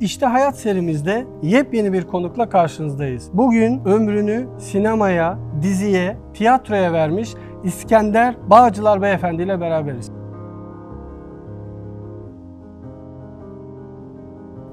İşte Hayat serimizde yepyeni bir konukla karşınızdayız. Bugün ömrünü sinemaya, diziye, tiyatroya vermiş İskender Bağcılar Beyefendi ile beraberiz.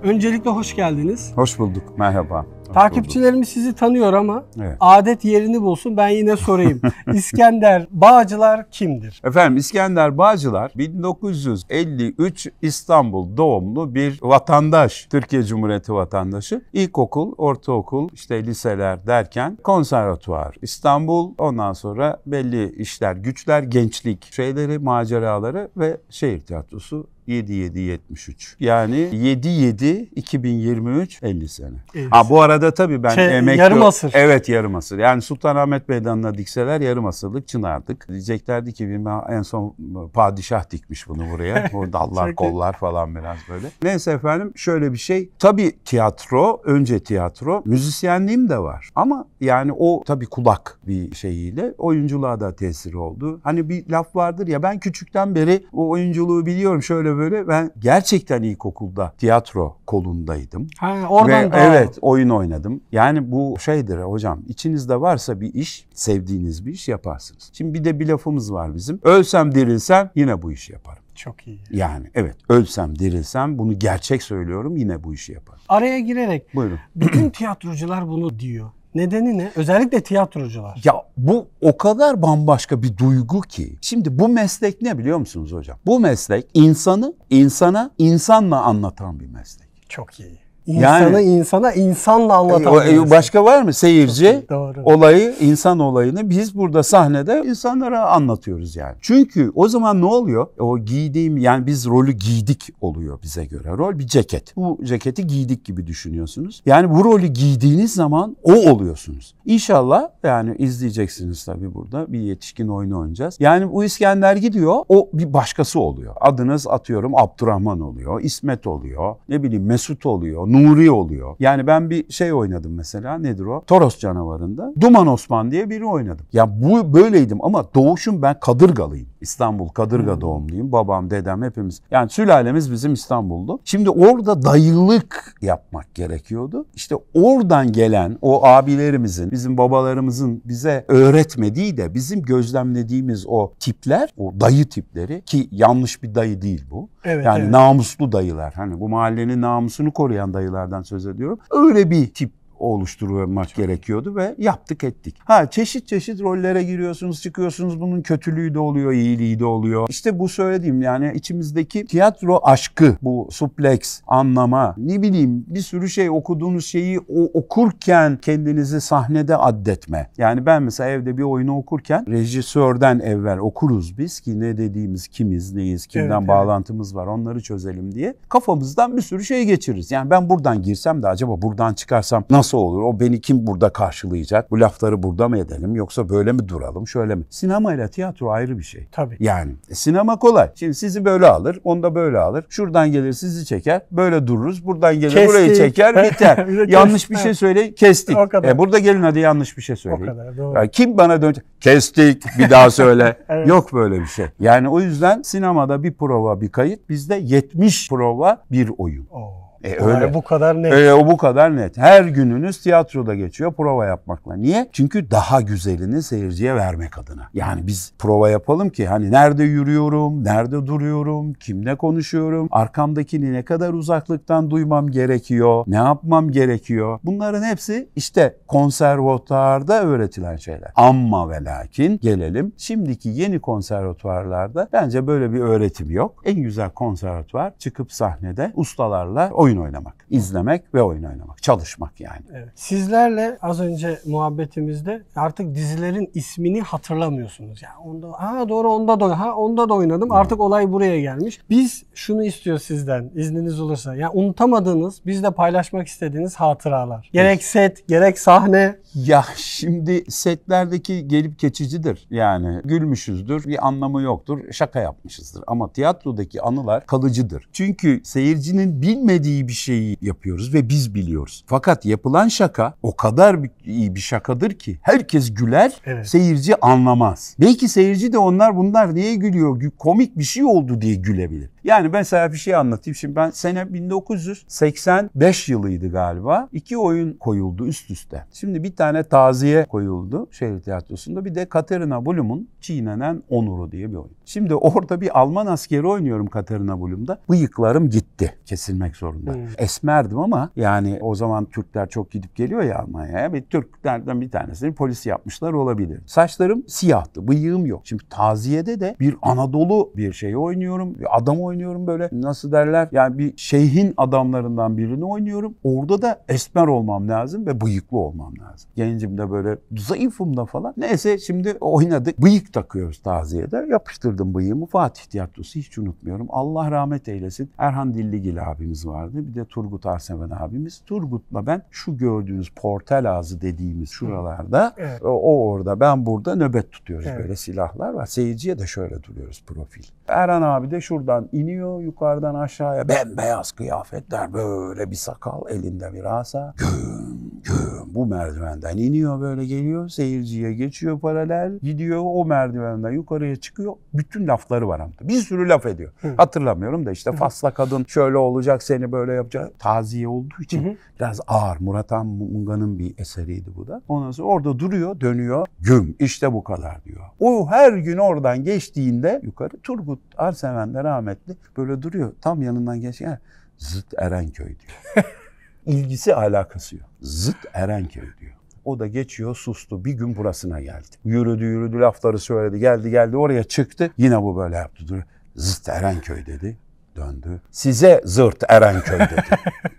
Öncelikle hoş geldiniz. Hoş bulduk, merhaba. Takipçilerimiz sizi tanıyor ama evet. adet yerini bulsun ben yine sorayım. İskender Bağcılar kimdir? Efendim İskender Bağcılar 1953 İstanbul doğumlu bir vatandaş. Türkiye Cumhuriyeti vatandaşı. İlkokul, ortaokul, işte liseler derken konservatuvar İstanbul ondan sonra belli işler, güçler, gençlik şeyleri, maceraları ve şehir tiyatrosu 7773. Yani 77 2023 50 sene. 50 ha bu arada arada tabii ben şey, emekli... Yarım asır. Evet yarım asır. Yani Sultanahmet Meydanı'na dikseler yarım asırlık çınardık. Diyeceklerdi ki bir en son e, padişah dikmiş bunu buraya. O dallar kollar falan biraz böyle. Neyse efendim şöyle bir şey. Tabii tiyatro, önce tiyatro. Müzisyenliğim de var. Ama yani o tabii kulak bir şeyiyle oyunculuğa da tesir oldu. Hani bir laf vardır ya ben küçükten beri o oyunculuğu biliyorum şöyle böyle. Ben gerçekten ilkokulda tiyatro kolundaydım. Ha, oradan Ve, da. Evet oyun oynadım oynadım. Yani bu şeydir hocam İçinizde varsa bir iş sevdiğiniz bir iş yaparsınız. Şimdi bir de bir lafımız var bizim. Ölsem dirilsem yine bu işi yaparım. Çok iyi. Yani evet ölsem dirilsem bunu gerçek söylüyorum yine bu işi yaparım. Araya girerek Buyurun. bütün tiyatrocular bunu diyor. Nedeni ne? Özellikle tiyatrocular. Ya bu o kadar bambaşka bir duygu ki. Şimdi bu meslek ne biliyor musunuz hocam? Bu meslek insanı insana insanla anlatan bir meslek. Çok iyi. İnsanı yani, insana insanla e, anlatamıyoruz. E, başka var mı seyirci Doğru. olayı insan olayını biz burada sahnede insanlara anlatıyoruz yani. Çünkü o zaman ne oluyor? O giydiğim yani biz rolü giydik oluyor bize göre. Rol bir ceket. Bu ceketi giydik gibi düşünüyorsunuz. Yani bu rolü giydiğiniz zaman o oluyorsunuz. İnşallah yani izleyeceksiniz tabii burada bir yetişkin oyunu oynayacağız. Yani bu İskender gidiyor o bir başkası oluyor. Adınız atıyorum Abdurrahman oluyor, İsmet oluyor, ne bileyim Mesut oluyor, Nuri oluyor. Yani ben bir şey oynadım mesela nedir o? Toros canavarında Duman Osman diye biri oynadım. Ya bu böyleydim ama doğuşum ben kadırgalıyım. İstanbul Kadırga hmm. doğumluyum. Babam, dedem hepimiz. Yani sülalemiz bizim İstanbul'du. Şimdi orada dayılık yapmak gerekiyordu. İşte oradan gelen o abilerimizin, bizim babalarımızın bize öğretmediği de bizim gözlemlediğimiz o tipler, o dayı tipleri ki yanlış bir dayı değil bu. Evet, yani evet. namuslu dayılar. Hani bu mahallenin namusunu koruyan dayılardan söz ediyorum. Öyle bir tip oluşturmak Çok gerekiyordu ve yaptık ettik. Ha çeşit çeşit rollere giriyorsunuz, çıkıyorsunuz. Bunun kötülüğü de oluyor, iyiliği de oluyor. İşte bu söylediğim yani içimizdeki tiyatro aşkı, bu suplex anlama, ne bileyim bir sürü şey okuduğunuz şeyi o okurken kendinizi sahnede addetme. Yani ben mesela evde bir oyunu okurken rejisörden evvel okuruz biz ki ne dediğimiz, kimiz, neyiz, kimden evet, bağlantımız evet. var onları çözelim diye. Kafamızdan bir sürü şey geçiririz. Yani ben buradan girsem de acaba buradan çıkarsam nasıl nasıl olur? O beni kim burada karşılayacak? Bu lafları burada mı edelim yoksa böyle mi duralım? Şöyle mi? Sinema ile tiyatro ayrı bir şey. Tabii. Yani e, sinema kolay. Şimdi sizi böyle alır, onu da böyle alır. Şuradan gelir sizi çeker, böyle dururuz. Buradan gelir kestik. burayı çeker, biter. yanlış bir şey söyleyin, kestik. O kadar. E, burada gelin hadi yanlış bir şey söyleyin. O kadar doğru. Yani kim bana dönecek? Kestik, bir daha söyle. evet. Yok böyle bir şey. Yani o yüzden sinemada bir prova, bir kayıt. Bizde 70 prova, bir oyun. Oo. E öyle. Yani bu kadar net. E, o bu kadar net. Her gününüz tiyatroda geçiyor prova yapmakla. Niye? Çünkü daha güzelini seyirciye vermek adına. Yani biz prova yapalım ki hani nerede yürüyorum, nerede duruyorum, kimle konuşuyorum, arkamdakini ne kadar uzaklıktan duymam gerekiyor, ne yapmam gerekiyor. Bunların hepsi işte konservatuarda öğretilen şeyler. Amma ve lakin gelelim şimdiki yeni konservatuarlarda bence böyle bir öğretim yok. En güzel konservatuar çıkıp sahnede ustalarla oyun oyun oynamak. izlemek ve oyun oynamak. Çalışmak yani. Evet. Sizlerle az önce muhabbetimizde artık dizilerin ismini hatırlamıyorsunuz. Yani onda ha doğru onda da ha onda da oynadım. Evet. Artık olay buraya gelmiş. Biz şunu istiyor sizden izniniz olursa. Ya yani unutamadığınız, bizle paylaşmak istediğiniz hatıralar. Gerek set, gerek sahne. Ya şimdi setlerdeki gelip geçicidir. Yani gülmüşüzdür, bir anlamı yoktur, şaka yapmışızdır. Ama tiyatrodaki anılar kalıcıdır. Çünkü seyircinin bilmediği iyi bir şeyi yapıyoruz ve biz biliyoruz. Fakat yapılan şaka o kadar iyi bir şakadır ki herkes güler, evet. seyirci anlamaz. Belki seyirci de onlar bunlar niye gülüyor, komik bir şey oldu diye gülebilir. Yani ben sana bir şey anlatayım. Şimdi ben sene 1985 yılıydı galiba. İki oyun koyuldu üst üste. Şimdi bir tane taziye koyuldu şehir tiyatrosunda. Bir de Katerina Blum'un Çiğnenen Onuru diye bir oyun. Şimdi orada bir Alman askeri oynuyorum Katerina Blum'da. Bıyıklarım gitti. Kesilmek zorunda aslında. Hmm. Esmerdim ama yani o zaman Türkler çok gidip geliyor ya Almanya'ya ve Türklerden bir tanesini polis yapmışlar olabilir. Saçlarım siyahtı, bıyığım yok. Şimdi taziyede de bir Anadolu bir şey oynuyorum, bir adam oynuyorum böyle nasıl derler yani bir şeyhin adamlarından birini oynuyorum. Orada da esmer olmam lazım ve bıyıklı olmam lazım. Gencim de böyle zayıfım da falan. Neyse şimdi oynadık. Bıyık takıyoruz taziyede. Yapıştırdım bıyığımı. Fatih Tiyatrosu hiç unutmuyorum. Allah rahmet eylesin. Erhan Dilligil abimiz vardı vardı. Bir de Turgut Arseven abimiz. Turgut'la ben şu gördüğünüz portal ağzı dediğimiz şuralarda evet. o orada ben burada nöbet tutuyoruz. Evet. Böyle silahlar var. Seyirciye de şöyle duruyoruz profil. Erhan abi de şuradan iniyor yukarıdan aşağıya. Bembeyaz kıyafetler böyle bir sakal elinde bir asa. Güm güm bu merdivenden iniyor böyle geliyor. Seyirciye geçiyor paralel. Gidiyor o merdivenden yukarıya çıkıyor. Bütün lafları var ama. Bir sürü laf ediyor. Hı. Hatırlamıyorum da işte Fasla kadın şöyle olacak seni böyle böyle yapacağı taziye olduğu için hı hı. biraz ağır. Murat Munga'nın bir eseriydi bu da. Ondan sonra orada duruyor, dönüyor. Güm işte bu kadar diyor. O her gün oradan geçtiğinde yukarı Turgut Arseven de rahmetli böyle duruyor. Tam yanından geçen zıt Erenköy diyor. İlgisi alakası yok. Zıt Erenköy diyor. O da geçiyor sustu. Bir gün burasına geldi. Yürüdü yürüdü lafları söyledi. Geldi geldi oraya çıktı. Yine bu böyle yaptı. Zıt Erenköy dedi. Döndü. Size zırt Erenköy dedi.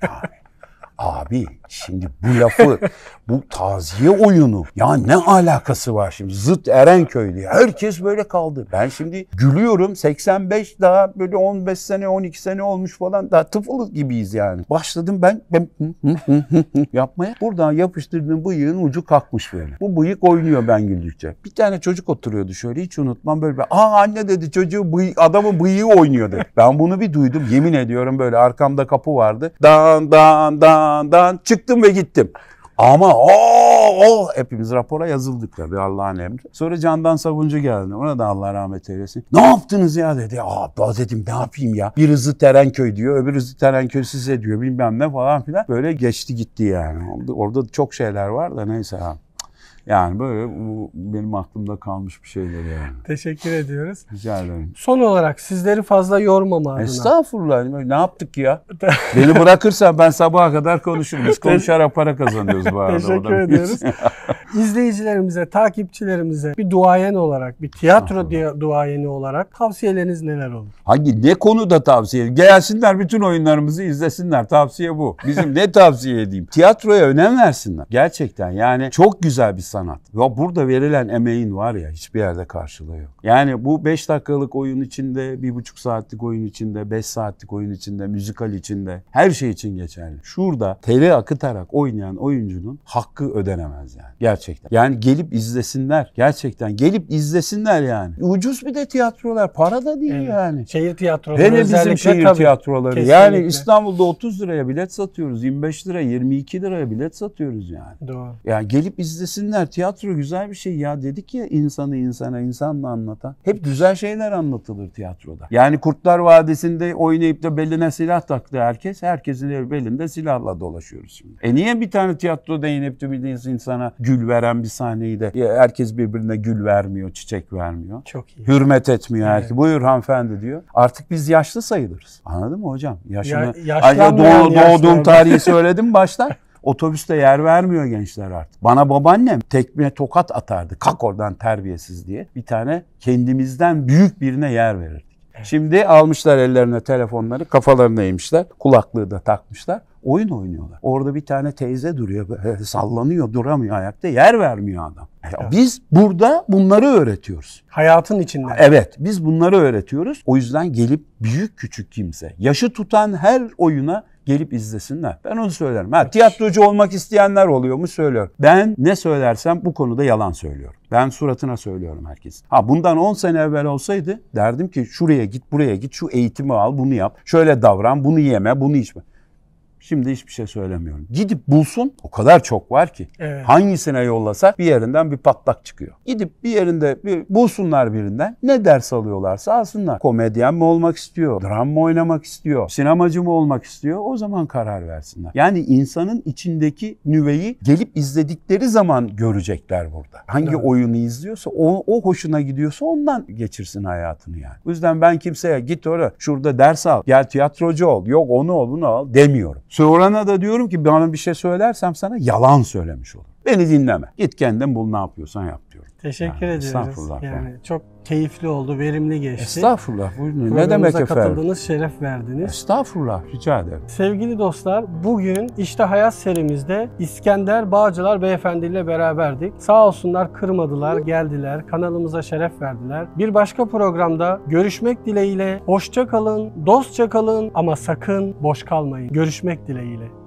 yani, abi Şimdi bu lafı, bu taziye oyunu ya ne alakası var şimdi? Zıt Erenköy diye, Herkes böyle kaldı. Ben şimdi gülüyorum. 85 daha böyle 15 sene, 12 sene olmuş falan. Daha tıfıl gibiyiz yani. Başladım ben, ben yapmaya. Buradan yapıştırdığım bıyığın ucu kalkmış böyle. Bu bıyık oynuyor ben güldükçe. Bir tane çocuk oturuyordu şöyle hiç unutmam böyle. Aa anne dedi çocuğu bıy adamın bıyığı oynuyor dedi. Ben bunu bir duydum. Yemin ediyorum böyle arkamda kapı vardı. Dan dan dan dan çık çıktım ve gittim. Ama o o hepimiz rapora yazıldık tabii Allah'ın emri. Sonra Candan Savuncu geldi. Ona da Allah rahmet eylesin. Ne yaptınız ya dedi. Aa dedim ne yapayım ya. Bir Rızı Terenköy diyor. Öbür Rızı Terenköy size diyor bilmem ne falan filan. Böyle geçti gitti yani. Orada çok şeyler var da neyse abi. Yani böyle bu benim aklımda kalmış bir şeyler yani. Teşekkür ediyoruz. Rica ederim. Son olarak sizleri fazla yormama adına. Estağfurullah. Ne yaptık ya? Beni bırakırsan ben sabaha kadar konuşurum. Biz konuşarak para kazanıyoruz bu arada. Teşekkür ediyoruz. izleyicilerimize, takipçilerimize bir duayen olarak, bir tiyatro diye duayeni olarak tavsiyeleriniz neler olur? Hangi ne konuda tavsiye? Gelsinler bütün oyunlarımızı izlesinler. Tavsiye bu. Bizim ne tavsiye edeyim? Tiyatroya önem versinler. Gerçekten yani çok güzel bir sanat. Ya burada verilen emeğin var ya hiçbir yerde karşılığı yok. Yani bu 5 dakikalık oyun içinde, bir buçuk saatlik oyun içinde, 5 saatlik oyun içinde, müzikal içinde her şey için geçerli. Şurada teli akıtarak oynayan oyuncunun hakkı ödenemez yani. Gerçekten gerçekten. Yani gelip izlesinler. Gerçekten gelip izlesinler yani. Ucuz bir de tiyatrolar. Para da değil evet. yani. Şehir tiyatroları Hele bizim şehir tabii. tiyatroları. Kesinlikle. Yani İstanbul'da 30 liraya bilet satıyoruz. 25 lira, 22 liraya bilet satıyoruz yani. Doğru. Yani gelip izlesinler. Tiyatro güzel bir şey ya dedik ya insanı insana, insanla anlatan. Hep güzel şeyler anlatılır tiyatroda. Yani Kurtlar Vadisi'nde oynayıp da beline silah taktı herkes. Herkesin belinde silahla dolaşıyoruz şimdi. E niye bir tane tiyatro değinip de bildiğiniz insana gül veren bir sahneyi de herkes birbirine gül vermiyor, çiçek vermiyor. Çok iyi. Hürmet etmiyor evet. herkes. Buyur hanımefendi diyor. Artık biz yaşlı sayılırız. Anladın mı hocam? Yaşını, ya, ayrıca doğ, doğduğum tarihi söyledim baştan. Otobüste yer vermiyor gençler artık. Bana babaannem tekme tokat atardı. Kalk oradan terbiyesiz diye. Bir tane kendimizden büyük birine yer verir. Şimdi almışlar ellerine telefonları, kafalarına eğmişler, kulaklığı da takmışlar. Oyun oynuyorlar. Orada bir tane teyze duruyor, sallanıyor, duramıyor ayakta, yer vermiyor adam. Evet. Biz burada bunları öğretiyoruz. Hayatın içinde. Evet, biz bunları öğretiyoruz. O yüzden gelip büyük küçük kimse, yaşı tutan her oyuna gelip izlesinler. Ben onu söylerim. Ha, tiyatrocu olmak isteyenler oluyor mu söylüyorum. Ben ne söylersem bu konuda yalan söylüyorum. Ben suratına söylüyorum herkes. Ha bundan 10 sene evvel olsaydı derdim ki şuraya git buraya git şu eğitimi al bunu yap. Şöyle davran bunu yeme bunu içme. Şimdi hiçbir şey söylemiyorum. Gidip bulsun. O kadar çok var ki. Evet. Hangisine yollasa bir yerinden bir patlak çıkıyor. Gidip bir yerinde bir bulsunlar birinden. Ne ders alıyorlarsa alsınlar. Komedyen mi olmak istiyor? Dram mı oynamak istiyor? Sinemacı mı olmak istiyor? O zaman karar versinler. Yani insanın içindeki nüveyi gelip izledikleri zaman görecekler burada. Hangi evet. oyunu izliyorsa o, o hoşuna gidiyorsa ondan geçirsin hayatını yani. O yüzden ben kimseye git oraya şurada ders al, gel tiyatrocu ol, yok onu ol bunu al demiyorum. Sorana da diyorum ki bana bir şey söylersem sana yalan söylemiş olur. Beni dinleme. Git kendin bul ne yapıyorsan yap diyorum. Teşekkür yani, ediyoruz. Estağfurullah. Yani. çok keyifli oldu, verimli geçti. Estağfurullah. Buyurun. Ne demek efendim? katıldınız, şeref verdiniz. Estağfurullah. Rica ederim. Sevgili dostlar, bugün işte hayat serimizde İskender Bağcılar Beyefendi ile beraberdik. Sağ olsunlar kırmadılar, geldiler, kanalımıza şeref verdiler. Bir başka programda görüşmek dileğiyle hoşça kalın, dostça kalın ama sakın boş kalmayın. Görüşmek dileğiyle.